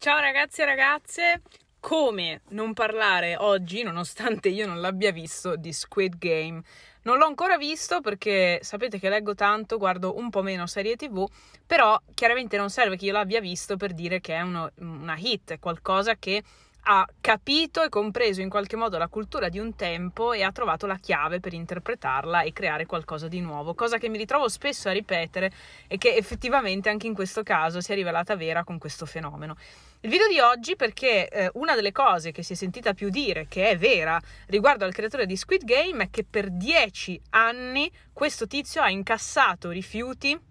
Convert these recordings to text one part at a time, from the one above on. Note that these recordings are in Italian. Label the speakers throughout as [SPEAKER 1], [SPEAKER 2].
[SPEAKER 1] Ciao ragazzi e ragazze, come non parlare oggi, nonostante io non l'abbia visto, di Squid Game? Non l'ho ancora visto perché sapete che leggo tanto, guardo un po' meno serie tv, però chiaramente non serve che io l'abbia visto per dire che è uno, una hit, è qualcosa che ha capito e compreso in qualche modo la cultura di un tempo e ha trovato la chiave per interpretarla e creare qualcosa di nuovo, cosa che mi ritrovo spesso a ripetere e che effettivamente anche in questo caso si è rivelata vera con questo fenomeno. Il video di oggi perché eh, una delle cose che si è sentita più dire, che è vera, riguardo al creatore di Squid Game è che per dieci anni questo tizio ha incassato rifiuti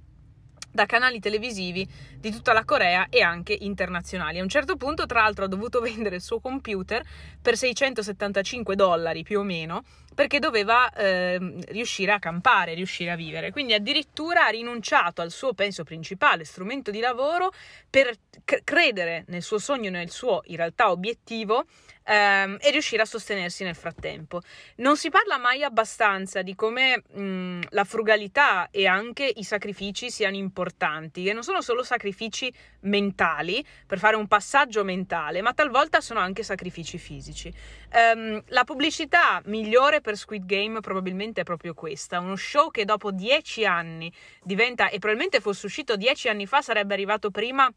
[SPEAKER 1] da canali televisivi di tutta la Corea e anche internazionali. A un certo punto, tra l'altro, ha dovuto vendere il suo computer per 675 dollari più o meno perché doveva eh, riuscire a campare, riuscire a vivere. Quindi addirittura ha rinunciato al suo, penso, principale strumento di lavoro per credere nel suo sogno, nel suo in realtà obiettivo ehm, e riuscire a sostenersi nel frattempo. Non si parla mai abbastanza di come mh, mhmm, la frugalità e anche i sacrifici siano importanti, che non sono solo sacrifici mentali per fare un passaggio mentale, ma talvolta sono anche sacrifici fisici. Ehm, la pubblicità migliore per Squid Game probabilmente è proprio questa, uno show che dopo dieci anni diventa, e probabilmente fosse uscito dieci anni fa, sarebbe arrivato prima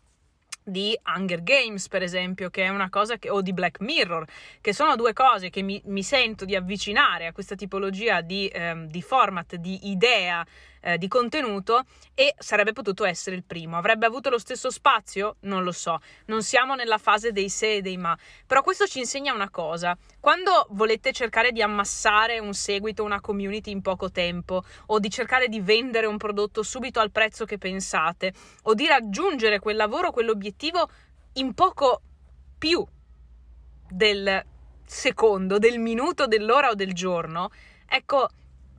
[SPEAKER 1] di Hunger Games, per esempio, che è una cosa che, o di Black Mirror, che sono due cose che mi, mi sento di avvicinare a questa tipologia di, ehm, di format, di idea eh, di contenuto e sarebbe potuto essere il primo. Avrebbe avuto lo stesso spazio? Non lo so, non siamo nella fase dei se e dei ma, però questo ci insegna una cosa, quando volete cercare di ammassare un seguito, una community in poco tempo o di cercare di vendere un prodotto subito al prezzo che pensate o di raggiungere quel lavoro, quell'obiettivo in poco più del secondo, del minuto, dell'ora o del giorno, ecco,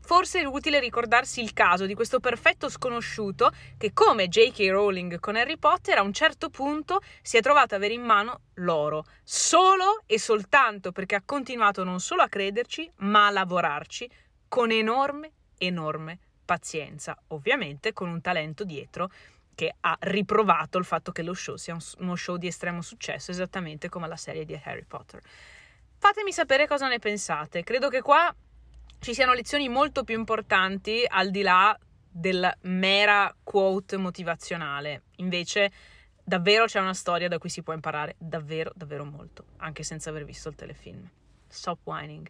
[SPEAKER 1] Forse è utile ricordarsi il caso di questo perfetto sconosciuto che, come J.K. Rowling con Harry Potter, a un certo punto si è trovato ad avere in mano l'oro, solo e soltanto perché ha continuato non solo a crederci, ma a lavorarci con enorme, enorme pazienza, ovviamente con un talento dietro che ha riprovato il fatto che lo show sia uno show di estremo successo, esattamente come la serie di Harry Potter. Fatemi sapere cosa ne pensate, credo che qua ci siano lezioni molto più importanti al di là del mera quote motivazionale. Invece, davvero c'è una storia da cui si può imparare davvero, davvero molto, anche senza aver visto il telefilm. Stop whining.